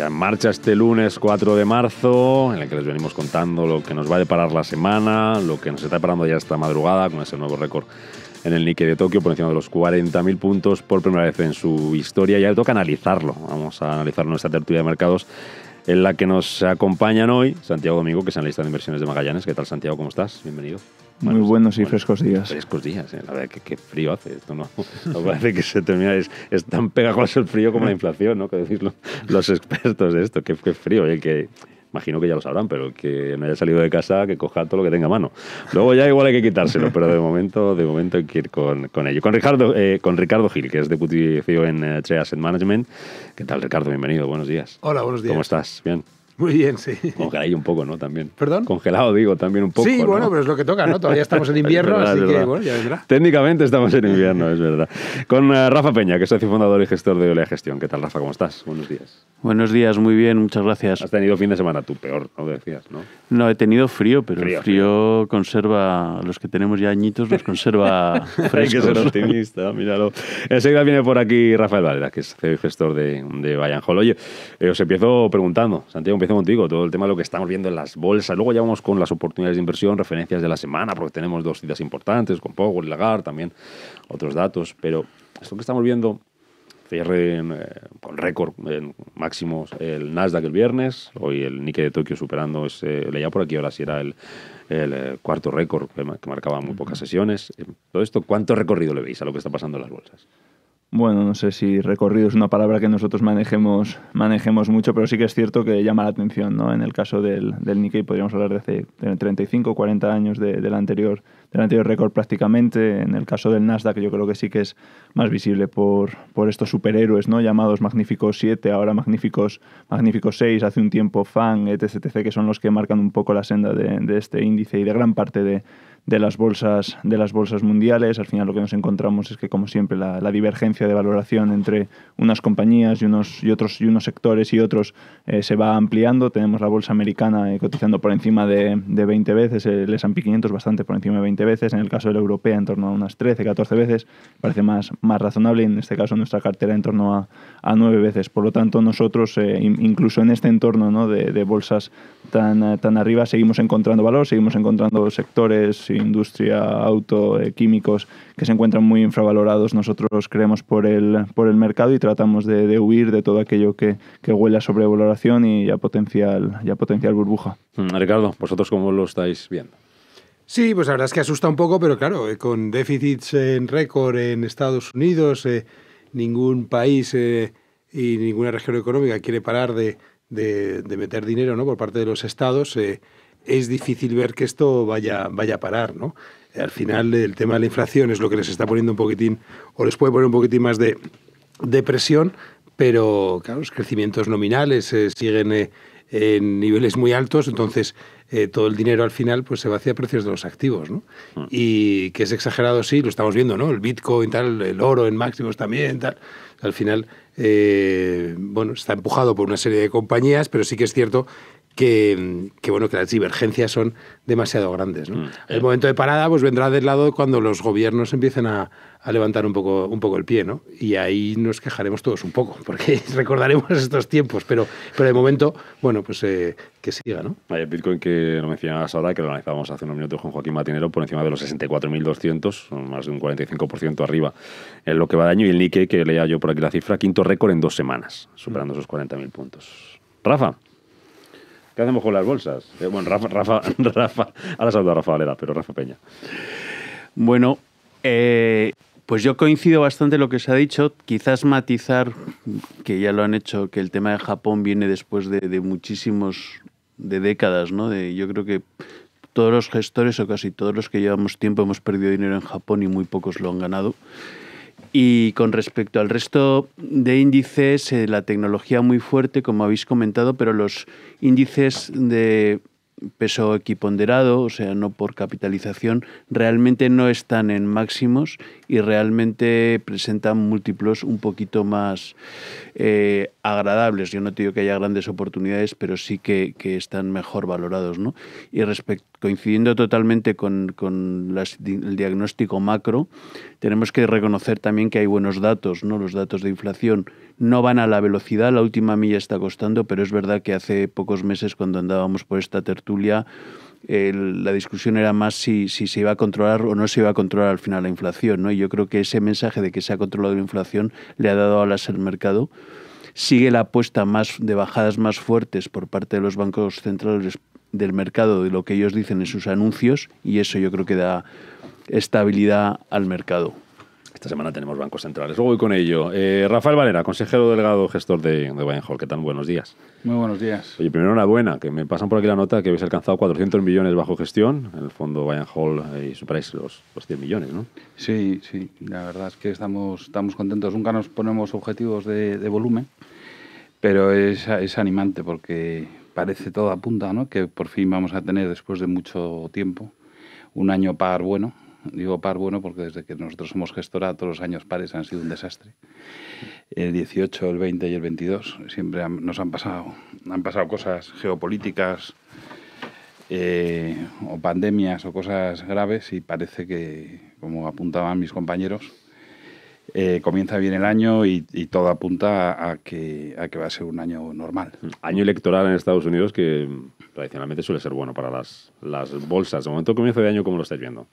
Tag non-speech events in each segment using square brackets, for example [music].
en marcha este lunes 4 de marzo, en el que les venimos contando lo que nos va a deparar la semana, lo que nos está deparando ya esta madrugada con ese nuevo récord en el Nikkei de Tokio por encima de los 40.000 puntos por primera vez en su historia. Y le toca analizarlo. Vamos a analizar nuestra tertulia de mercados en la que nos acompañan hoy Santiago Domingo, que es analista de inversiones de Magallanes. ¿Qué tal, Santiago? ¿Cómo estás? Bienvenido. Muy buenos y frescos días. Frescos días, eh. la verdad que, frío hace esto, [laughs] ¿no? parece que se termina, es, tan pegajoso el frío como la inflación, ¿no? Que decís los, expertos de esto, qué frío, y eh, que imagino que ya lo sabrán, pero el que no haya salido de casa, que coja todo lo que tenga a mano. Luego ya igual hay que quitárselo, pero de momento, de momento hay que ir con, con ello. Con Ricardo, eh, con Ricardo Gil, que es Deputy CEO en eh, Management. ¿Qué tal, Ricardo? Bienvenido, buenos días. Hola, buenos días. ¿Cómo estás? Bien. Muy bien, sí. hay un poco, ¿no? También. ¿Perdón? Congelado, digo, también un poco. Sí, bueno, pero es lo que toca, ¿no? Todavía estamos en [laughs] invierno, así que, bueno, ya vendrá. Técnicamente estamos en invierno, es verdad. Con eh, Rafa Peña, que es socio fundador y gestor de Olea Gestión. ¿Qué tal, Rafa? ¿Cómo estás? Buenos días. Buenos días, muy bien, muchas gracias. Has tenido fin de semana tú peor, no decías, ¿no? No, he tenido frío, pero frío, el frío, conserva, los que tenemos ya añitos, los conserva frescos. [laughs] Hay que ser optimista, míralo. Enseguida viene por aquí Rafael Valera, que es CEO y gestor de, de Oye, eh, os empiezo preguntando, Santiago, empiezo contigo, todo el tema de lo que estamos viendo en las bolsas. Luego ya vamos con las oportunidades de inversión, referencias de la semana, porque tenemos dos citas importantes, con Power, Lagar, también otros datos. Pero esto que estamos viendo Cierre eh, con récord máximo máximos el Nasdaq el viernes, hoy el Nikkei de Tokio superando, ese, leía por aquí ahora si era el, eh, cuarto récord que, marcaba muy pocas sesiones. Todo esto, ¿cuánto recorrido le veis a lo que está pasando en las bolsas? bueno, no sé si recorrido es una palabra que nosotros manejemos, manejemos mucho, pero sí que es cierto que llama la atención, ¿no? En el caso del, del Nikkei podríamos hablar de hace 35, 40 años de, del anterior, del anterior récord prácticamente. En el caso del Nasdaq yo creo que sí que es más visible por, por estos superhéroes, ¿no? Llamados Magníficos 7, ahora Magníficos, Magníficos 6, hace un tiempo FAN, etc, que son los que marcan un poco la senda de, de este índice y de gran parte de de las bolsas, de las bolsas mundiales. Al final lo que nos encontramos es que, como siempre, la, divergencia de valoración entre unas compañías y unos, y otros, y unos sectores y otros eh, se va ampliando. Tenemos la bolsa americana eh, cotizando por encima de, de 20 veces, el S&P 500 bastante por encima de 20 veces, en el caso de la europea en torno a unas 13, 14 veces, parece más, más razonable, en este caso nuestra cartera en torno a, a 9 veces. Por lo tanto, nosotros, eh, incluso en este entorno de, de, bolsas tan, tan arriba, seguimos encontrando valor, seguimos encontrando sectores industria, auto, eh, químicos, que se encuentran muy infravalorados, nosotros creemos por el, por el mercado y tratamos de, huir de todo aquello que, que huele a sobrevaloración y a potencial, potencial burbuja. Mm, Ricardo, ¿vosotros cómo lo estáis viendo? Sí, pues la verdad es que asusta un poco, pero claro, eh, con déficits en récord en Estados Unidos, eh, ningún país y ninguna región económica quiere parar de, meter dinero ¿no? por parte de los estados es difícil ver que esto vaya, vaya a parar, ¿no? Al final el tema de la inflación es lo que les está poniendo un poquitín, o les puede poner un poquitín más de, presión, pero claro, los crecimientos nominales eh, siguen eh, en niveles muy altos, entonces eh, todo el dinero al final pues se va hacia precios de los activos, ¿no? Mm. Y que es exagerado, sí, lo estamos viendo, ¿no? El Bitcoin, tal, el oro en máximos también, tal. Al final, bueno, está empujado por una serie de compañías, pero sí que es cierto que, bueno, que las divergencias son demasiado grandes. Mm, el eh. momento de parada pues, vendrá del lado cuando los gobiernos empiecen a, levantar un poco, un poco el pie, ¿no? Y ahí nos quejaremos todos un poco, [laughs] porque recordaremos estos tiempos, pero, pero de momento, bueno, pues eh, que siga, ¿no? Hay Bitcoin que lo mencionabas ahora, que lo analizábamos hace unos minutos con Joaquín Matinero, por encima de los 64.200, más de un 45% arriba en lo que va de año, y el Nike que leía yo por aquí la cifra, quinto récord en dos semanas, superando mm. esos 40.000 puntos. Rafa. ¿Qué hacemos con las bolsas? Eh, bueno, Rafa, Rafa, [laughs] Rafa, ahora saludo a Rafa Valera, pero Rafa Peña. Bueno, eh, pues yo coincido bastante en lo que se ha dicho. Quizás matizar, que ya lo han hecho, que el tema de Japón viene después de, de muchísimos, de décadas, ¿no? De, yo creo que todos los gestores o casi todos los que llevamos tiempo hemos perdido dinero en Japón y muy pocos lo han ganado. Y con respecto al resto de índices, eh, la tecnología muy fuerte, como habéis comentado, pero los índices de peso equiponderado, o sea, no por capitalización, realmente no están en máximos y realmente presentan múltiplos un poquito más eh, agradables. Yo no te digo que haya grandes oportunidades, pero sí que, están mejor valorados. ¿no? Y coincidiendo totalmente con, el diagnóstico macro, tenemos que reconocer también que hay buenos datos. ¿no? Los datos de inflación no van a la velocidad, la última milla está costando, pero es verdad que hace pocos meses cuando andábamos por esta tertulia, la discusión era más si, se iba a controlar o no se iba a controlar al final la inflación. ¿no? Y yo creo que ese mensaje de que se ha controlado la inflación le ha dado alas al mercado. Sigue la apuesta más de bajadas más fuertes por parte de los bancos centrales del mercado de lo que ellos dicen en sus anuncios y eso yo creo que da estabilidad al mercado. Esta semana tenemos bancos centrales. Luego voy con ello. Eh, Rafael Valera, consejero delegado, gestor de, de Hall. ¿Qué tal? Buenos días. Muy buenos días. Oye, primero una buena, que me pasan por aquí la nota que habéis alcanzado 400 millones bajo gestión. En el fondo Hall eh, y superáis los, los, 100 millones, ¿no? Sí, sí. La verdad es que estamos, estamos contentos. Nunca nos ponemos objetivos de, de volumen, pero es, es animante porque parece todo apunta, ¿no? Que por fin vamos a tener, después de mucho tiempo, un año par bueno Digo par, bueno, porque desde que nosotros somos gestora, todos los años pares han sido un desastre. El 18, el 20 y el 22 siempre nos han pasado, han pasado cosas geopolíticas eh, o pandemias o cosas graves y parece que, como apuntaban mis compañeros, eh, comienza bien el año y, todo apunta a que, a que va a ser un año normal. Año electoral en Estados Unidos que tradicionalmente suele ser bueno para las, las bolsas. De momento, comienzo de año, como lo estáis viendo?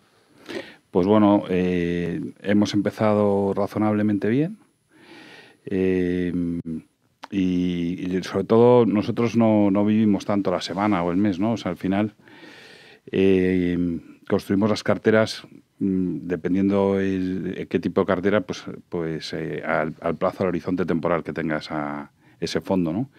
Pues bueno, eh, hemos empezado razonablemente bien. Eh, y, sobre todo nosotros no, vivimos tanto la semana o el mes, ¿no? O sea, al final eh, construimos las carteras mm, dependiendo de qué tipo de cartera, pues, pues al, plazo, al horizonte temporal que tengas ese fondo, ¿no?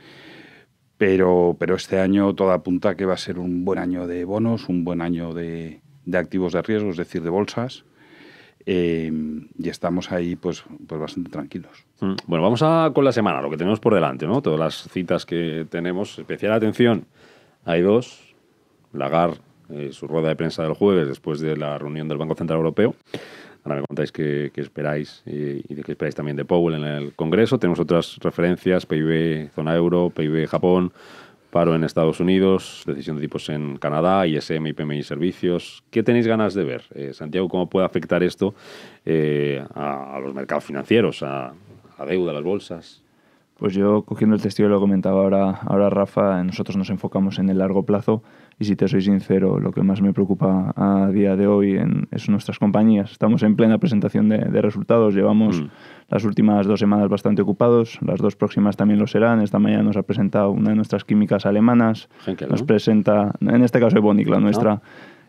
Pero, pero este año todo apunta que va a ser un buen año de bonos, un buen año de, de activos de riesgo, es decir, de bolsas. Eh, y estamos ahí pues, pues bastante tranquilos. Mm. Bueno, vamos a con la semana, lo que tenemos por delante, ¿no? Todas las citas que tenemos, especial atención. Hay dos, Lagar, eh, su rueda de prensa del jueves después de la reunión del Banco Central Europeo. Ahora me contáis qué, esperáis y de qué esperáis también de Powell en el Congreso. Tenemos otras referencias, PIB, zona euro, PIB, Japón, paro en Estados Unidos, decisión de tipos en Canadá, ISM y Servicios. ¿Qué tenéis ganas de ver, eh, Santiago? ¿Cómo puede afectar esto eh, a, los mercados financieros, a, la deuda, a las bolsas? Pues yo, cogiendo el testigo, lo comentaba ahora, ahora Rafa, nosotros nos enfocamos en el largo plazo y si te soy sincero, lo que más me preocupa a día de hoy en, es nuestras compañías. Estamos en plena presentación de, resultados, llevamos mm. las últimas dos semanas bastante ocupados, las dos próximas también lo serán. Esta mañana nos ha presentado una de nuestras químicas alemanas, nos presenta, en este caso Evonik, la ah. nuestra.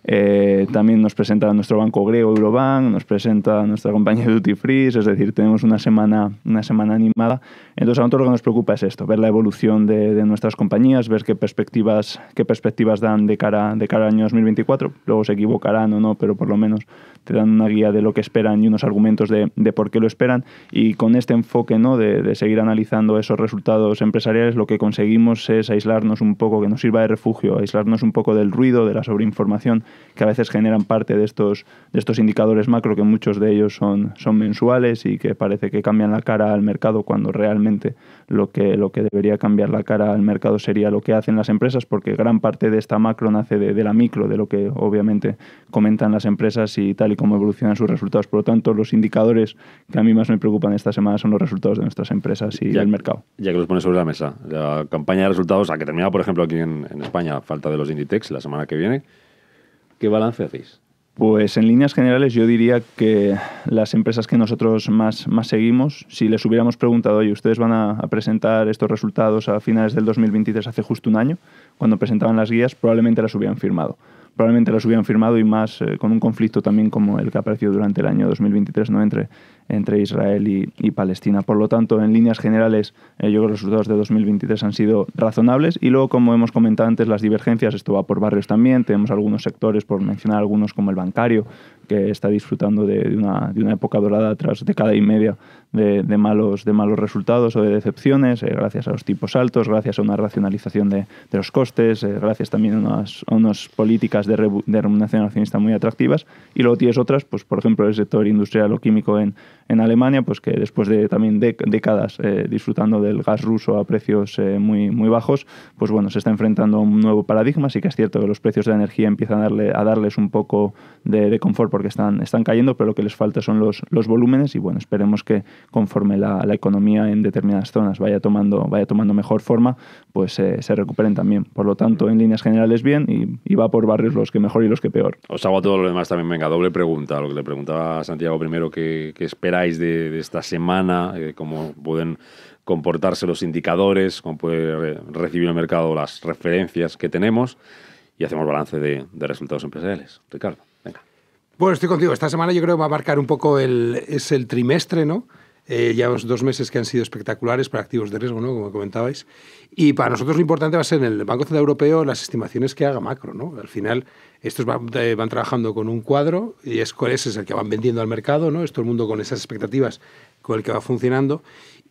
Eh, también nos presenta nuestro banco griego Eurobank, nos presenta nuestra compañía [laughs] Duty Free, es decir, tenemos una semana, una semana animada. Entonces, a nosotros lo que nos preocupa es esto, ver la evolución de, nuestras compañías, ver qué perspectivas, qué perspectivas dan de cara, de cara al año 2024. Luego se equivocarán o no, pero por lo menos te dan una guía de lo que esperan y unos argumentos de, por qué lo esperan. Y con este enfoque ¿no? de seguir analizando esos resultados empresariales, lo que conseguimos es aislarnos un poco, que nos sirva de refugio, aislarnos un poco del ruido, de la sobreinformación que a veces generan parte de estos, de estos indicadores macro, que muchos de ellos son, son mensuales y que parece que cambian la cara al mercado cuando realmente lo que, lo que debería cambiar la cara al mercado sería lo que hacen las empresas, porque gran parte de esta macro nace de, la micro, de lo que obviamente comentan las empresas y tal y como evolucionan sus resultados. Por lo tanto, los indicadores que a mí más me preocupan esta semana son los resultados de nuestras empresas y del el mercado. Ya que los pones sobre la mesa, la campaña de resultados, a que termina, por ejemplo, aquí en, en España, falta de los Inditex la semana que viene. ¿Qué balance hacéis? Pues en líneas generales yo diría que las empresas que nosotros más, más seguimos, si les hubiéramos preguntado, oye, ustedes van a, a, presentar estos resultados a finales del 2023, hace justo un año, cuando presentaban las guías, probablemente las hubieran firmado probablemente las hubieran firmado y más eh, con un conflicto también como el que ha aparecido durante el año 2023 ¿no? entre, entre Israel y, Palestina. Por lo tanto, en líneas generales, eh, yo creo que los resultados de 2023 han sido razonables y luego, como hemos comentado antes, las divergencias, esto va por barrios también, tenemos algunos sectores, por mencionar algunos como el bancario, que está disfrutando de, una, época dorada tras década y media de, malos, de malos resultados o de decepciones, eh, gracias a los tipos altos, gracias a una racionalización de, los costes, gracias también a unas, a unas políticas de de, remuneración accionista muy atractivas y luego tienes otras, pues por ejemplo el sector industrial o químico en, en Alemania, pues que después de también décadas eh, disfrutando del gas ruso a precios eh, muy, muy bajos, pues bueno, se está enfrentando a un nuevo paradigma, sí que es cierto que los precios de la energía empiezan a, darle, a darles un poco de, de, confort porque están, están cayendo, pero lo que les falta son los, los volúmenes y bueno, esperemos que conforme la, la economía en determinadas zonas vaya tomando, vaya tomando mejor forma, pues eh, se recuperen también. Por lo tanto, en líneas generales bien y va por barrios los que mejor y los que peor. Os hago a todo lo demás también. Venga, doble pregunta. Lo que le preguntaba Santiago primero, ¿qué, esperáis de, esta semana? Eh, ¿Cómo pueden comportarse los indicadores? ¿Cómo puede recibir el mercado las referencias que tenemos? Y hacemos balance de, resultados empresariales. Ricardo, venga. Bueno, estoy contigo. Esta semana yo creo que va a marcar un poco es el trimestre, ¿no? eh, dos meses que han sido espectaculares para activos de riesgo, ¿no? como comentabais. Y para nosotros lo importante va a ser en el Banco Central Europeo las estimaciones que haga macro. ¿no? Al final, estos van, eh, trabajando con un cuadro y es, ese es el que van vendiendo al mercado, ¿no? es todo el mundo con esas expectativas con el que va funcionando.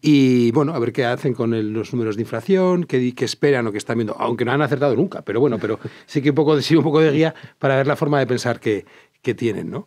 Y bueno, a ver qué hacen con los números de inflación, qué, esperan o qué están viendo, aunque no han acertado nunca, pero bueno, pero sí que un poco un poco de guía para ver la forma de pensar que, que tienen. ¿no?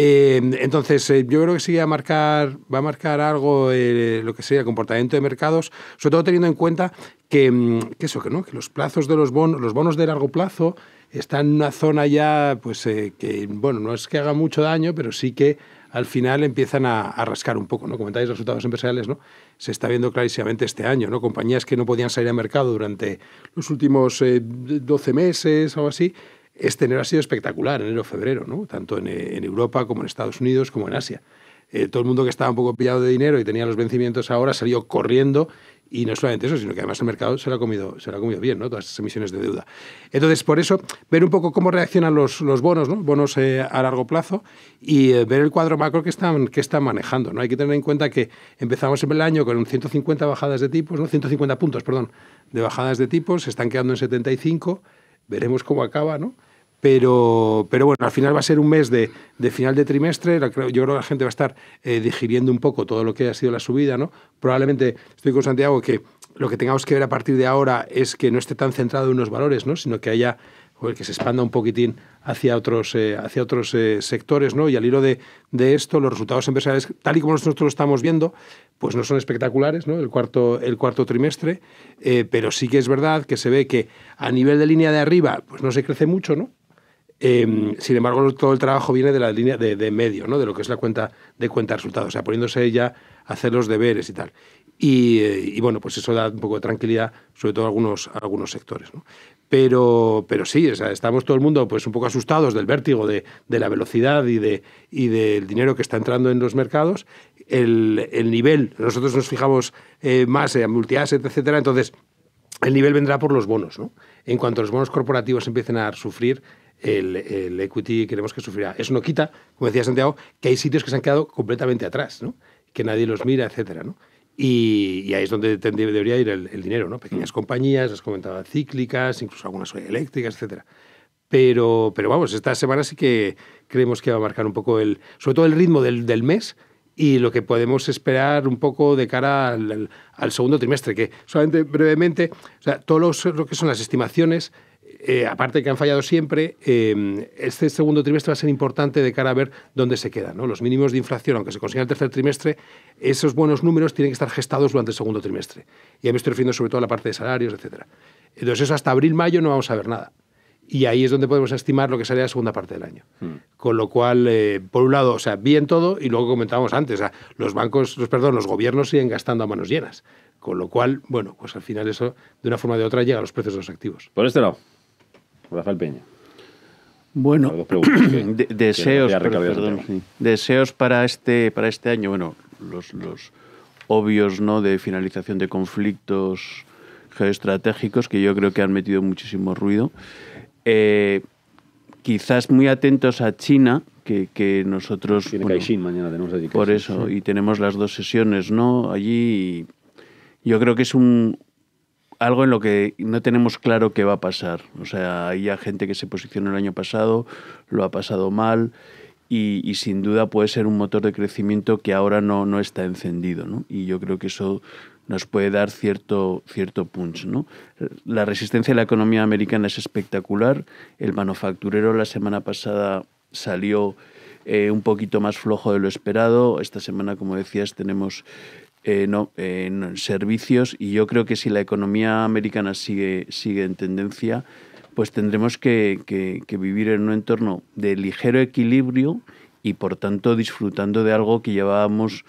Em, entonces, eh, yo creo que sí va a marcar, va a marcar algo eh, lo que sería el comportamiento de mercados, sobre todo teniendo en cuenta que, mm, eso, que los plazos de los bonos, los bonos de largo plazo están en una zona ya, pues eh, que bueno, no es que haga mucho daño, pero sí que al final empiezan a, rascar un poco, ¿no? Comentáis resultados empresariales, ¿no? Se está viendo clarísimamente este año, ¿no? Compañías que no podían salir al mercado durante los últimos 12 meses o así, este enero ha sido espectacular, enero-febrero, ¿no? tanto eh, en, Europa como en Estados Unidos como en Asia. Eh, todo el mundo que estaba un poco pillado de dinero y tenía los vencimientos ahora salió corriendo y no solamente eso, sino que además el mercado se lo ha comido, se comido bien, ¿no? todas esas emisiones de deuda. Entonces, por eso, ver un poco cómo reaccionan los, bonos, ¿no? bonos eh, a largo plazo, y ver el cuadro macro que están, que están manejando. ¿no? Hay que tener en cuenta que empezamos el año con 150 bajadas de tipos, 150 puntos, perdón, de bajadas de tipos, se están quedando en 75, veremos cómo acaba, ¿no? Pero, pero bueno, al final va a ser un mes de, de final de trimestre. Yo creo que la gente va a estar eh, digiriendo un poco todo lo que ha sido la subida. ¿no? Probablemente estoy con Santiago que lo que tengamos que ver a partir de ahora es que no esté tan centrado en unos valores, ¿no? sino que haya o que se expanda un poquitín hacia otros, eh, hacia otros eh, sectores, ¿no? Y al hilo de, esto, los resultados empresariales, tal y como nosotros lo estamos viendo, pues no son espectaculares, ¿no? El cuarto, el cuarto trimestre, pero sí que es verdad que se ve que a nivel de línea de arriba, pues no se crece mucho, ¿no? Em, sin embargo, todo el trabajo viene de la línea de, medio, de lo que es la cuenta de cuenta resultados, o sea, poniéndose ya a hacer los deberes y tal. Eh, y, bueno, pues eso da un poco de tranquilidad, sobre todo a algunos, algunos sectores. Pero, sí, o sea, estamos todo el mundo pues, un poco asustados del vértigo, de, la velocidad y, del dinero que está entrando en los mercados. El, nivel, nosotros nos fijamos eh, más en multiasset, etcétera, entonces el nivel vendrá por los bonos. ¿no? En cuanto los bonos corporativos empiecen a sufrir, el, equity creemos que sufrirá. Eso no quita, como decía Santiago, que hay sitios que se han quedado completamente atrás, ¿no? que nadie los mira, etc. ¿no? Y, ahí es donde debería ir el, dinero, ¿no? Pequeñas mm. compañías, las comentaba, cíclicas, incluso algunas eléctricas, etc. Pero, pero vamos, esta semana sí que creemos que va a marcar un poco el, sobre todo el ritmo del, mes y lo que podemos esperar un poco de cara al, segundo trimestre, que solamente brevemente, o sea, todo lo que son las estimaciones eh, aparte de que han fallado siempre, em, este segundo trimestre va a ser importante de cara a ver dónde se quedan. ¿no? Los mínimos de inflación, aunque se consiga el tercer trimestre, esos buenos números tienen que estar gestados durante el segundo trimestre. Y ahí me estoy refiriendo sobre todo a la parte de salarios, etc. Entonces, eso hasta abril-mayo no vamos a ver nada. Y ahí es donde podemos estimar lo que saldrá la segunda parte del año. Hmm. Con lo cual, eh, por un lado, o sea, bien todo, y luego comentábamos antes, los bancos, los, perdón, los gobiernos siguen gastando a manos llenas. Con lo cual, bueno, pues al final eso, de una forma o de otra, llega a los precios de los activos. Por este lado. Rafael Peña. Bueno, [clears throat] deseos, deseos para este para este año. Bueno, los, los obvios no de finalización de conflictos geoestratégicos que yo creo que han metido muchísimo ruido. Eh, quizás muy atentos a China, que, nosotros... Tiene mañana, tenemos Por eso, y tenemos las dos sesiones, ¿no? Allí yo creo que es un, algo en lo que no tenemos claro qué va a pasar. O sea, hay gente que se posicionó el año pasado, lo ha pasado mal y, sin duda puede ser un motor de crecimiento que ahora no, no está encendido. ¿no? Y yo creo que eso nos puede dar cierto, cierto punch. ¿no? La resistencia de la economía americana es espectacular. El manufacturero la semana pasada salió eh, un poquito más flojo de lo esperado. Esta semana, como decías, tenemos eh, no, en servicios y yo creo que si la economía americana sigue, sigue en tendencia, pues tendremos que, que, que vivir en un entorno de ligero equilibrio y por tanto disfrutando de algo que llevábamos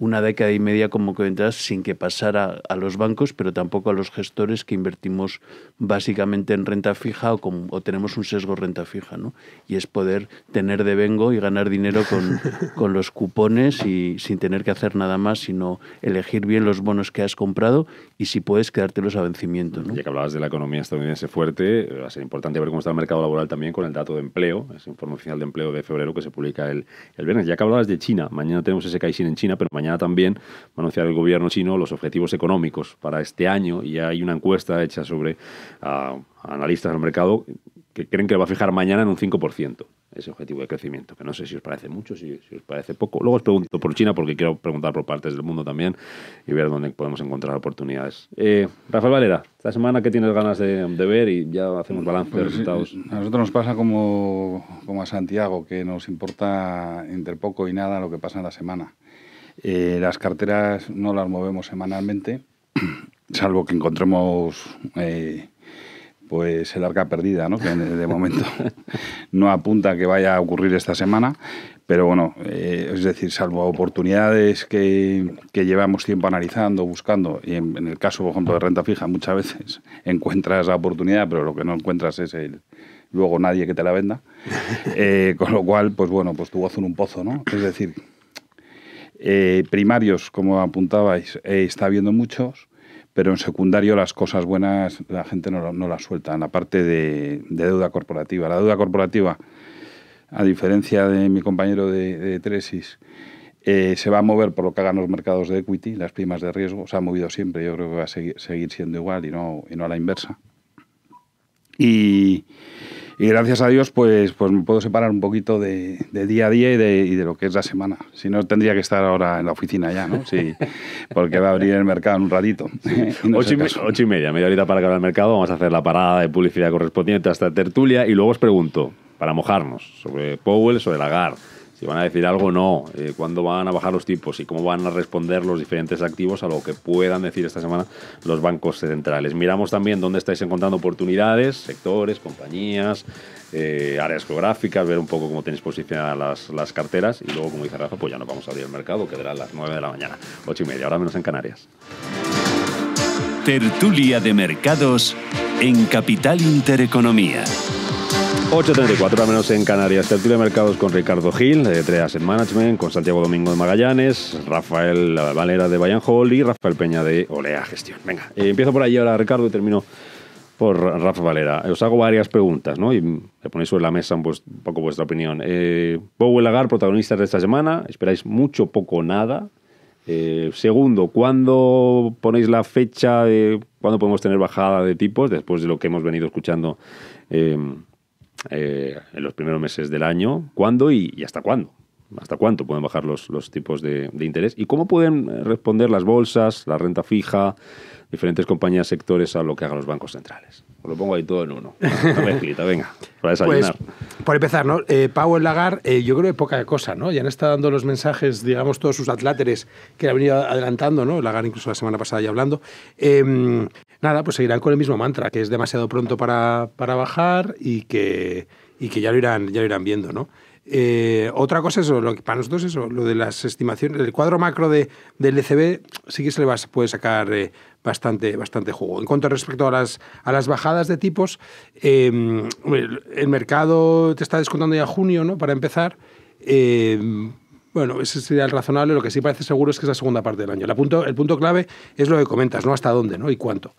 una década y media como entras sin que pasara a los bancos, pero tampoco a los gestores que invertimos básicamente en renta fija o, tenemos un sesgo renta fija, ¿no? Y es poder tener de vengo y ganar dinero con, [laughs] con los cupones y sin tener que hacer nada más, sino elegir bien los bonos que has comprado y si puedes quedártelos a vencimiento. Ya que hablabas de la economía estadounidense fuerte, va a ser importante ver cómo está el mercado laboral también con el dato de empleo, es informe oficial de empleo de febrero que se publica el, el viernes. Ya que hablabas de China, mañana tenemos ese Caixin en China, pero mañana también va a anunciar el gobierno chino los objetivos económicos para este año y hay una encuesta hecha sobre ah, analistas del mercado que creen que va a fijar mañana en un 5% ese objetivo de crecimiento, que no sé si os parece mucho, si, si, os parece poco. Luego os pregunto por China porque quiero preguntar por partes del mundo también y ver dónde podemos encontrar oportunidades. Eh, Rafael Valera, esta semana que tienes ganas de, ver y ya hacemos balance de pues, resultados. Eh, a nosotros nos pasa como, como a Santiago, que nos importa entre poco y nada lo que pasa en la semana. Eh, las carteras no las movemos semanalmente, [clears throat] salvo que encontremos eh, pues el arca perdida, ¿no? que de momento [laughs] no apunta que vaya a ocurrir esta semana. Pero bueno, eh, es decir, salvo oportunidades que, llevamos tiempo analizando, buscando, y en, el caso, por ejemplo, de renta fija, muchas veces [laughs] encuentras la oportunidad, pero lo que no encuentras es el, luego nadie que te la venda. [laughs] con lo cual, pues bueno, pues tu voz en un pozo, ¿no? Es decir, eh, primarios, como apuntabais, eh, está habiendo muchos, pero en secundario las cosas buenas la gente no, las suelta, en la parte de, deuda corporativa. La deuda corporativa, a diferencia de mi compañero de, Tresis, eh, se va a mover por lo que hagan los mercados de equity, las primas de riesgo, se ha movido siempre, yo creo que va a seguir, siendo igual y no, y no a la inversa. Y, y gracias a Dios, pues, pues me puedo separar un poquito de, día a día y de, lo que es la semana. Si no, tendría que estar ahora en la oficina ya, ¿no? Sí, [laughs] porque va a abrir el mercado en un ratito. [laughs] ocho, y media, media horita para que abra el mercado. Vamos a hacer la parada de publicidad correspondiente hasta tertulia y luego os pregunto, para mojarnos, sobre Powell, sobre Lagarde si van a decir algo no, eh, cuándo van a bajar los tipos y cómo van a responder los diferentes activos a lo que puedan decir esta semana los bancos centrales. Miramos también dónde estáis encontrando oportunidades, sectores, compañías, eh, áreas geográficas, ver un poco cómo tenéis posicionadas las, las, carteras y luego, como dice Rafa, pues ya nos vamos a abrir el mercado, que a las 9 de la mañana, ocho y media, ahora menos en Canarias. Tertulia de mercados en Capital Intereconomía. 8.34 menos en Canarias. Tertulia de mercados con Ricardo Gil de 3 en Management, con Santiago Domingo de Magallanes, Rafael Valera de Bayern y Rafael Peña de Olea Gestión. Venga, eh, empiezo por ahí ahora, Ricardo, y termino por Rafa Valera. Os hago varias preguntas, ¿no? Y le ponéis sobre la mesa un, poco vuestra opinión. Eh, Lagar, protagonista de esta semana. ¿Esperáis mucho, poco, nada? Eh, segundo, ¿cuándo ponéis la fecha de cuándo podemos tener bajada de tipos después de lo que hemos venido escuchando? Eh, eh, en los primeros meses del año. ¿Cuándo y, hasta cuándo? ¿Hasta cuánto pueden bajar los, tipos de, interés? ¿Y cómo pueden eh, responder las bolsas, la renta fija, diferentes compañías, sectores a lo que hagan los bancos centrales? Os lo pongo ahí todo en uno. [laughs] venga, para Pues, por empezar, ¿no? Eh, Lagar, eh, yo creo que poca cosa, ¿no? Ya han estado dando los mensajes, digamos, todos sus atláteres que ha venido adelantando, ¿no? Lagar incluso la semana pasada ya hablando. Em, nada, pues seguirán con el mismo mantra, que es demasiado pronto para, bajar y que, y que ya, lo irán, ya lo irán viendo, ¿no? Eh, otra cosa es lo que para nosotros eso, lo de las estimaciones, el cuadro macro de, del ECB sí que se le puede sacar eh, bastante, bastante juego. En cuanto respecto a las, a las bajadas de tipos, em, el mercado te está descontando ya junio, ¿no? Para empezar. Em, bueno, ese sería el razonable. Lo que sí parece seguro es que es la segunda parte del año. punto, el punto clave es lo que comentas, ¿no? Hasta dónde, ¿no? Y cuánto.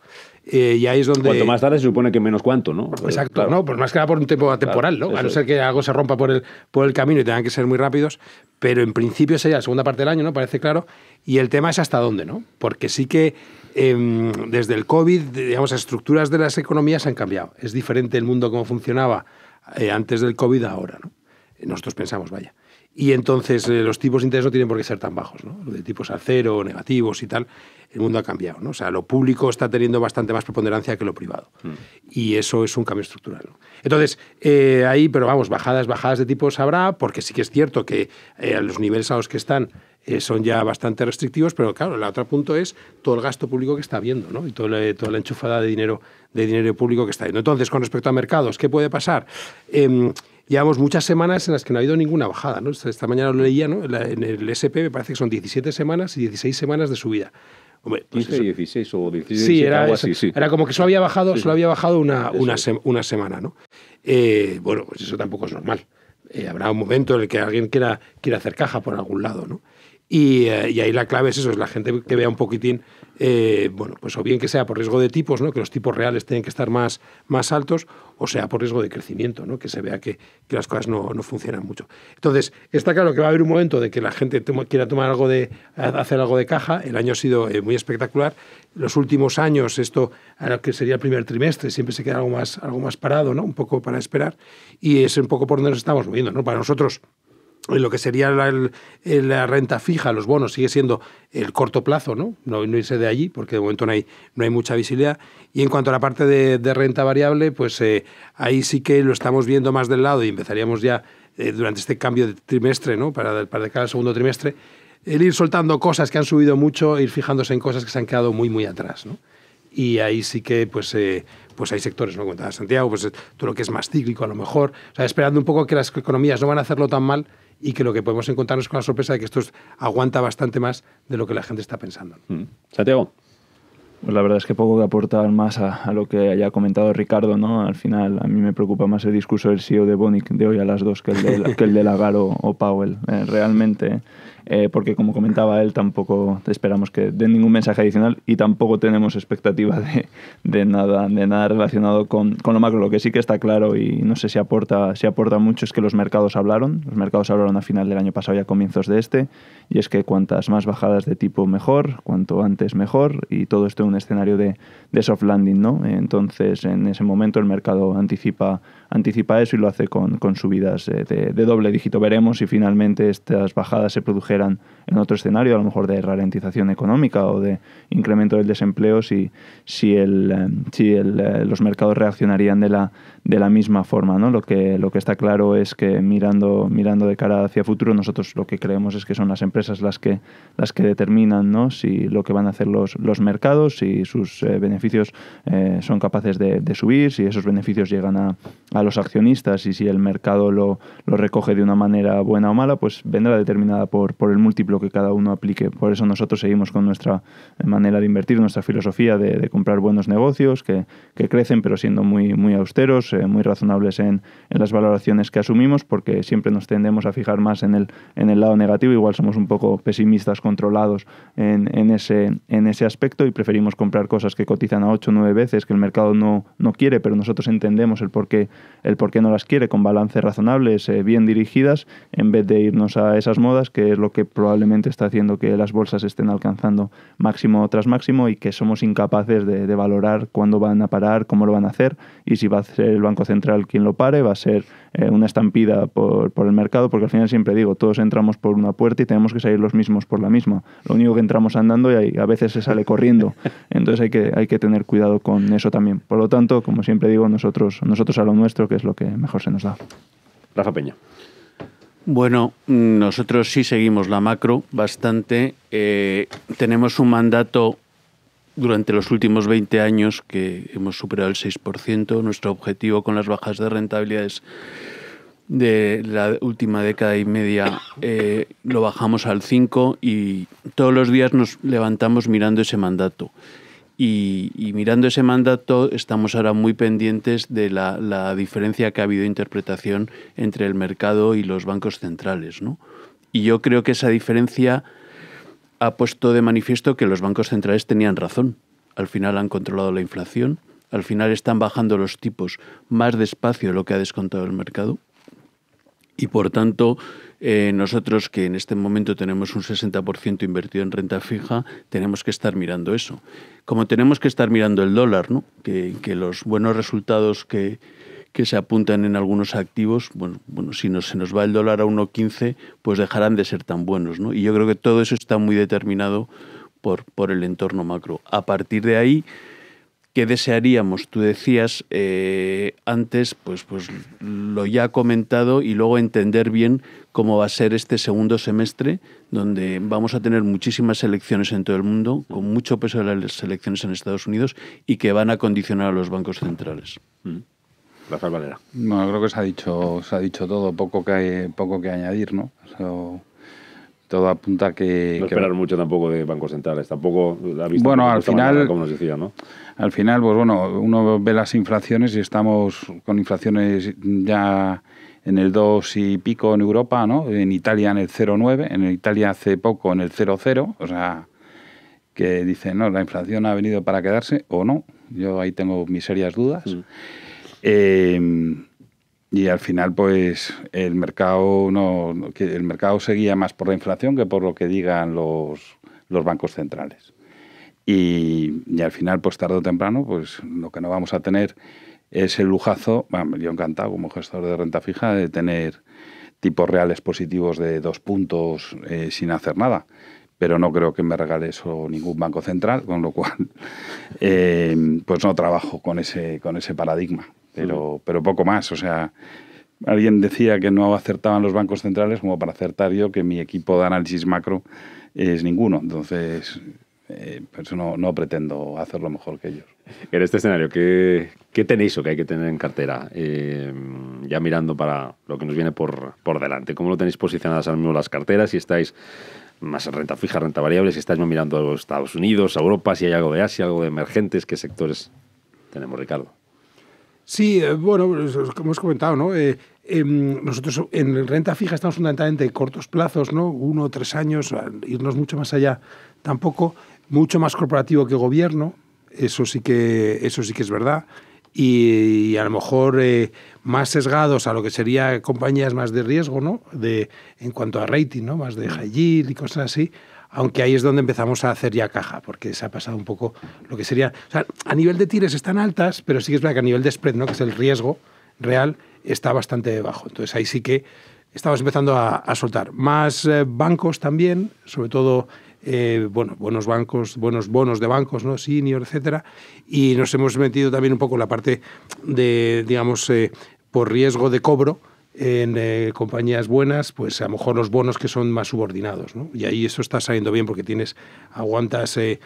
Eh, y ahí es donde... Cuanto más tarde se supone que menos cuánto, ¿no? Pues, Exacto, ¿no? Pues más que nada por un tiempo atemporal, ¿no? A no ser que algo se rompa por el, por el camino y tengan que ser muy rápidos. Pero en principio sería la segunda parte del año, ¿no? Parece claro. Y el tema es hasta dónde, ¿no? Porque sí que em, desde el COVID, digamos, las estructuras de las economías han cambiado. Es diferente el mundo como funcionaba eh, antes del COVID ahora, ¿no? Nosotros pensamos, vaya y entonces eh, los tipos de interés no tienen por qué ser tan bajos, ¿no? de tipos a cero, negativos y tal. El mundo ha cambiado, ¿no? O sea, lo público está teniendo bastante más preponderancia que lo privado. Mm. Y eso es un cambio estructural. Entonces, eh, ahí, pero vamos, bajadas, bajadas de tipos habrá, porque sí que es cierto que a eh, los niveles a los que están eh, son ya bastante restrictivos, pero claro, el otro punto es todo el gasto público que está habiendo ¿no? y toda la, toda la enchufada de dinero, de dinero público que está habiendo. Entonces, con respecto a mercados, ¿qué puede pasar? Em, llevamos muchas semanas en las que no ha habido ninguna bajada. ¿no? Esta mañana lo leía ¿no? en el SP, me parece que son 17 semanas y 16 semanas de subida. Hombre, pues 15, 16 o 17, sí, era, algo así, sí. era como que solo había bajado, solo había bajado una, una, semana. ¿no? Eh, bueno, pues eso tampoco es normal. Eh, habrá un momento en el que alguien quiera, quiera hacer caja por algún lado. ¿no? Eh, y, ahí la clave es eso, es la gente que vea un poquitín, eh, bueno, pues o bien que sea por riesgo de tipos, ¿no? que los tipos reales tienen que estar más, más altos, o sea por riesgo de crecimiento, ¿no? que se vea que, las cosas no, funcionan mucho. Entonces, está claro que va a haber un momento de que la gente quiera tomar algo de, hacer algo de caja, el año ha sido eh, muy espectacular, los últimos años, esto a lo que sería el primer trimestre, siempre se queda algo más, algo más parado, ¿no? un poco para esperar, y es un poco por donde nos estamos moviendo. ¿no? Para nosotros, lo que sería la, renta fija, los bonos, sigue siendo el corto plazo, ¿no? ¿no? irse de allí, porque de momento no hay, no hay mucha visibilidad. Y en cuanto a la parte de, renta variable, pues eh, ahí sí que lo estamos viendo más del lado y empezaríamos ya eh, durante este cambio de trimestre, ¿no? Para, para el segundo trimestre, el ir soltando cosas que han subido mucho, ir fijándose en cosas que se han quedado muy, muy atrás, ¿no? y ahí sí que pues, eh, pues hay sectores, ¿no? Contaba Santiago, pues todo lo que es más cíclico a lo mejor, o sea, esperando un poco que las economías no van a hacerlo tan mal y que lo que podemos encontrarnos con la sorpresa de que esto aguanta bastante más de lo que la gente está pensando. Mm. Santiago. Pues la verdad es que poco que aportar más a, lo que haya comentado Ricardo, ¿no? Al final, a mí me preocupa más el discurso del CEO de Bonic de hoy a las dos que el de, que el de Lagar o, Powell. Eh, realmente eh, porque como comentaba él, tampoco esperamos que den ningún mensaje adicional y tampoco tenemos expectativa de, nada, de nada relacionado con, con, lo macro. Lo que sí que está claro y no sé si aporta, si aporta mucho es que los mercados hablaron, los mercados hablaron a final del año pasado y a comienzos de este, y es que cuantas más bajadas de tipo mejor, cuanto antes mejor, y todo esto en un escenario de de soft landing, Entonces, en ese momento el mercado anticipa, anticipa eso y lo hace con, subidas eh, de, doble dígito. Veremos si finalmente estas bajadas se produjeran en otro escenario, a lo mejor de ralentización económica o de incremento del desempleo, si, si, el, eh, eh, los mercados reaccionarían de la, de la misma forma, ¿no? Lo que, lo que está claro es que mirando, mirando de cara hacia futuro, nosotros lo que creemos es que son las empresas las que, las que determinan ¿no? si lo que van a hacer los, los mercados, y sus beneficios beneficios eh, son capaces de, subir, si esos beneficios llegan a, los accionistas y si el mercado lo, lo, recoge de una manera buena o mala, pues vendrá determinada por, por el múltiplo que cada uno aplique. Por eso nosotros seguimos con nuestra manera de invertir, nuestra filosofía de, comprar buenos negocios que, crecen, pero siendo muy, muy austeros, eh, muy razonables en, las valoraciones que asumimos, porque siempre nos tendemos a fijar más en el, en el lado negativo, igual somos un poco pesimistas, controlados en, ese, en ese aspecto y preferimos comprar cosas que cotizan a 8 o 9 veces que el mercado no, no quiere, pero nosotros entendemos el por qué, el por qué no las quiere, con balances razonables, eh, bien dirigidas, en vez de irnos a esas modas, que es lo que probablemente está haciendo que las bolsas estén alcanzando máximo tras máximo y que somos incapaces de, valorar cuándo van a parar, cómo lo van a hacer y si va a ser el Banco Central quien lo pare, va a ser eh, una estampida por, por el mercado, porque al final siempre digo, todos entramos por una puerta y tenemos que salir los mismos por la misma. Lo único que entramos andando y a veces se sale corriendo. Entonces hay que, hay que tener cuidado con eso también. Por lo tanto, como siempre digo, nosotros, nosotros a lo nuestro, que es lo que mejor se nos da. Rafa Peña. Bueno, nosotros sí seguimos la macro bastante. Eh, tenemos un mandato durante los últimos 20 años que hemos superado el 6%. Nuestro objetivo con las bajas de rentabilidades de la última década y media eh, lo bajamos al 5 y todos los días nos levantamos mirando ese mandato. Y, mirando ese mandato, estamos ahora muy pendientes de la, diferencia que ha habido interpretación entre el mercado y los bancos centrales. ¿no? Y yo creo que esa diferencia ha puesto de manifiesto que los bancos centrales tenían razón. Al final han controlado la inflación, al final están bajando los tipos más despacio de lo que ha descontado el mercado. Y por tanto, eh, nosotros que en este momento tenemos un 60% invertido en renta fija, tenemos que estar mirando eso. Como tenemos que estar mirando el dólar, ¿no? que, los buenos resultados que, que se apuntan en algunos activos, bueno, bueno si se nos va el dólar a 1,15, pues dejarán de ser tan buenos. ¿no? Y yo creo que todo eso está muy determinado por, por el entorno macro. A partir de ahí, que desearíamos. Tú decías eh, antes, pues, pues lo ya comentado y luego entender bien cómo va a ser este segundo semestre, donde vamos a tener muchísimas elecciones en todo el mundo, con mucho peso de las elecciones en Estados Unidos y que van a condicionar a los bancos centrales. Mm. Valera. Bueno, creo que se ha dicho, se ha dicho todo, poco que, poco que añadir, ¿no? todo apunta que... No esperar mucho tampoco de bancos centrales, tampoco la Bueno, al final... como nos decía, ¿no? Al final, pues bueno, uno ve las inflaciones y estamos con inflaciones ya en el 2 y pico en Europa, ¿no? En Italia en el 0,9, en Italia hace poco en el 0,0, o sea, que dicen, no, la inflación ha venido para quedarse o no. Yo ahí tengo mis serias dudas. Mm. Em, y al final pues el mercado no el mercado seguía más por la inflación que por lo que digan los, los bancos centrales y, al final pues tarde o temprano pues lo que no vamos a tener es el lujazo me yo encantado como gestor de renta fija de tener tipos reales positivos de dos puntos eh, sin hacer nada pero no creo que me regale eso ningún banco central con lo cual [laughs] eh, pues no trabajo con ese con ese paradigma pero, poco más. O sea, alguien decía que no acertaban los bancos centrales como para acertar yo que mi equipo de análisis macro es ninguno. Entonces, eh, eso no, no, pretendo hacerlo mejor que ellos. En este escenario, ¿qué, tenéis o qué hay que tener en cartera? Eh, ya mirando para lo que nos viene por, por delante, ¿cómo lo tenéis posicionadas al mismo las carteras? Si estáis más renta fija, renta variable, si estáis mirando a Estados Unidos, a Europa, si hay algo de Asia, algo de emergentes, ¿qué sectores tenemos, Ricardo? Sí, eh, bueno, como hemos comentado, ¿no? Eh, em, nosotros en renta fija estamos fundamentalmente en cortos plazos, ¿no? Uno o tres años, irnos mucho más allá tampoco, mucho más corporativo que gobierno, eso sí que, eso sí que es verdad. Y, a lo mejor eh, más sesgados a lo que sería compañías más de riesgo, ¿no? De, en cuanto a rating, ¿no? Más de high yield y cosas así aunque ahí es donde empezamos a hacer ya caja, porque se ha pasado un poco lo que sería... O sea, a nivel de tires están altas, pero sí que es verdad que a nivel de spread, ¿no? que es el riesgo real, está bastante bajo. Entonces ahí sí que estamos empezando a, soltar. Más eh, bancos también, sobre todo... Eh, bueno, buenos bancos, buenos bonos de bancos, ¿no? senior, etcétera, y nos hemos metido también un poco en la parte de, digamos, eh, por riesgo de cobro, en eh, compañías buenas, pues a lo mejor los bonos que son más subordinados, ¿no? Y ahí eso está saliendo bien porque tienes, aguantas, eh,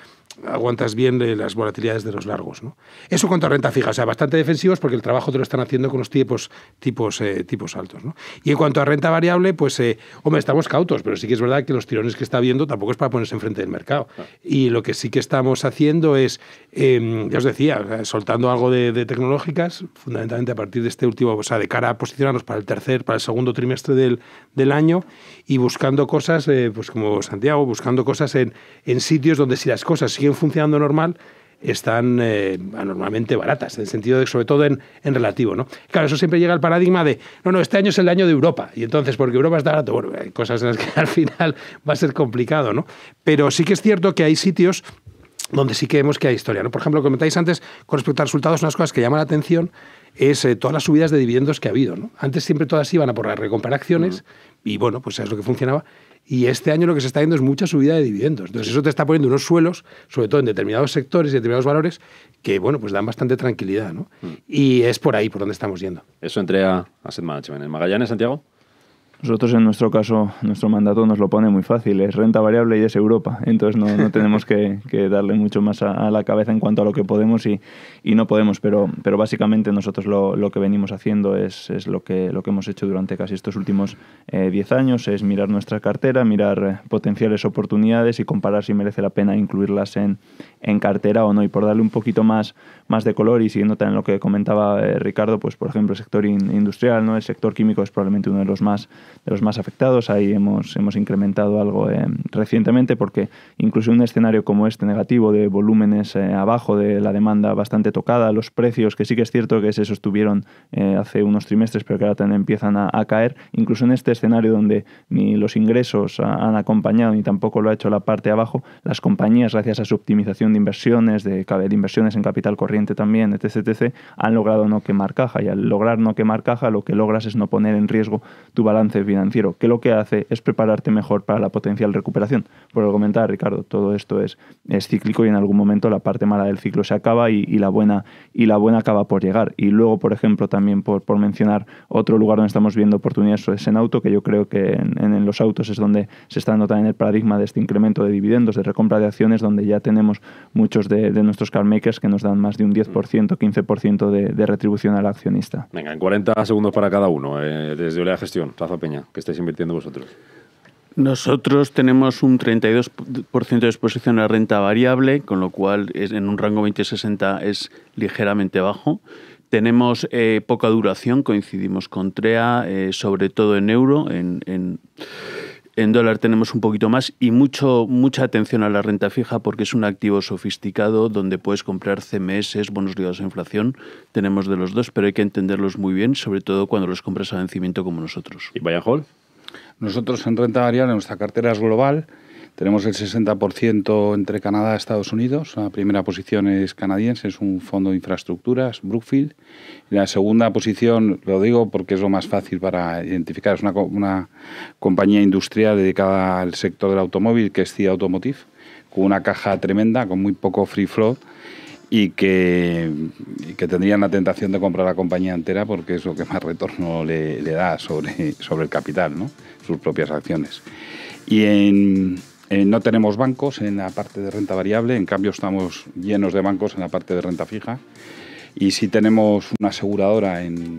aguantas bien eh, las volatilidades de los largos, ¿no? Eso a renta fija, o sea, bastante defensivos porque el trabajo te lo están haciendo con los tipos, tipos, tipos altos, ¿no? Y en cuanto a renta variable, pues, hombre, estamos cautos, pero sí que es verdad que los tirones que está viendo tampoco es para ponerse enfrente del mercado. Y lo que sí que estamos haciendo es, em, ya os decía, soltando algo de, de, tecnológicas, fundamentalmente a partir de este último, o sea, de cara a posicionarnos para el para el segundo trimestre del, año y buscando cosas, eh, pues como Santiago, buscando cosas en, sitios donde si las cosas siguen funcionando normal, están eh, anormalmente baratas, en el sentido de, sobre todo en, en, relativo. ¿no? Claro, eso siempre llega al paradigma de, no, no, este año es el año de Europa, y entonces, porque Europa está barato, bueno, hay cosas en las que [laughs] al final va a ser complicado, ¿no? Pero sí que es cierto que hay sitios donde sí que vemos que hay historia. ¿no? Por ejemplo, comentáis antes, con respecto a resultados, unas cosas que llaman la atención es eh, todas las subidas de dividendos que ha habido. ¿no? Antes siempre todas iban a por recomprar acciones y bueno, pues es lo que funcionaba. Y este año lo que se está viendo es mucha subida de dividendos. Entonces eso te está poniendo unos suelos, sobre todo en determinados sectores y determinados valores, que bueno, pues dan bastante tranquilidad. Mm. Y es por ahí por donde estamos yendo. Eso entre a Asset Management. ¿En Magallanes, Santiago? Nosotros en nuestro caso, nuestro mandato nos lo pone muy fácil, es renta variable y es Europa, entonces no, tenemos que, darle mucho más a, la cabeza en cuanto a lo que podemos y, no podemos, pero, pero básicamente nosotros lo, lo que venimos haciendo es, es, lo, que, lo que hemos hecho durante casi estos últimos 10 eh, años, es mirar nuestra cartera, mirar eh, potenciales oportunidades y comparar si merece la pena incluirlas en, en cartera o no, y por darle un poquito más, más de color y siguiendo también lo que comentaba eh, Ricardo, pues por ejemplo el sector industrial, ¿no? el sector químico es probablemente uno de los más de los más afectados. Ahí hemos, hemos incrementado algo eh, recientemente porque incluso un escenario como este negativo de volúmenes eh, abajo de la demanda bastante tocada, los precios que sí que es cierto que se sostuvieron eh, hace unos trimestres pero que ahora también empiezan a, caer, incluso en este escenario donde ni los ingresos han acompañado ni tampoco lo ha hecho la parte abajo, las compañías gracias a su optimización de inversiones, de, de inversiones en capital corriente también, etc., etc., han logrado no quemar caja y al lograr no quemar caja lo que logras es no poner en riesgo tu balance financiero, que lo que hace es prepararte mejor para la potencial recuperación. Por lo comentaba Ricardo, todo esto es, cíclico y en algún momento la parte mala del ciclo se acaba y, la, buena, y la buena acaba por llegar. Y luego, por ejemplo, también por, mencionar otro lugar donde estamos viendo oportunidades es en auto, que yo creo que en, los autos es donde se está dando también el paradigma de este incremento de dividendos, de recompra de acciones, donde ya tenemos muchos de, nuestros carmakers que nos dan más de un 10%, 15% de, retribución al accionista. Venga, en 40 segundos para cada uno, eh, desde Olea gestión, que estáis invirtiendo vosotros? Nosotros tenemos un 32% de exposición a renta variable, con lo cual en un rango 20-60 es ligeramente bajo. Tenemos eh, poca duración, coincidimos con TREA, eh, sobre todo en euro, en en dólar tenemos un poquito más y mucho, mucha atención a la renta fija porque es un activo sofisticado donde puedes comprar CMS, bonos ligados a inflación. Tenemos de los dos, pero hay que entenderlos muy bien, sobre todo cuando los compras a vencimiento como nosotros. ¿Y Vallejol? Nosotros en renta variable, nuestra cartera es global tenemos el 60% entre Canadá y Estados Unidos. La primera posición es canadiense, es un fondo de infraestructuras, Brookfield. La segunda posición, lo digo porque es lo más fácil para identificar, es una, compañía industrial dedicada al sector del automóvil, que es CIA Automotive, con una caja tremenda, con muy poco free flow. Y que, que, tendrían la tentación de comprar la compañía entera porque es lo que más retorno le, le da sobre, sobre el capital, ¿no? sus propias acciones. Y en, eh, no tenemos bancos en la parte de renta variable, en cambio estamos llenos de bancos en la parte de renta fija. Y sí tenemos una aseguradora en,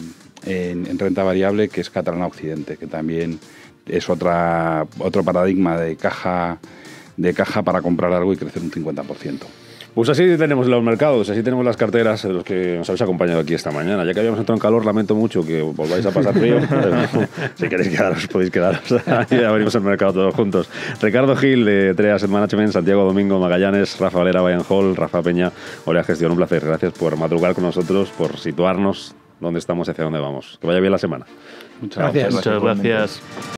renta variable que es Catalana Occidente, que también es otro paradigma de caja, de caja para comprar algo y crecer un 50%. Pues así tenemos los mercados, así tenemos las carteras de los que nos habéis acompañado aquí esta mañana. Ya que habíamos entrado en calor, lamento mucho que volváis a pasar frío. [laughs] si queréis quedaros, podéis quedaros. ya [laughs] abrimos el mercado todos juntos. Ricardo Gil de Treas Management, Santiago Domingo Magallanes, Rafa Valera Bayan Hall, Rafa Peña, Olea Gestión. Un placer. Gracias por madrugar con nosotros, por situarnos donde estamos y hacia dónde vamos. Que vaya bien la semana. Muchas gracias. Muchas gracias.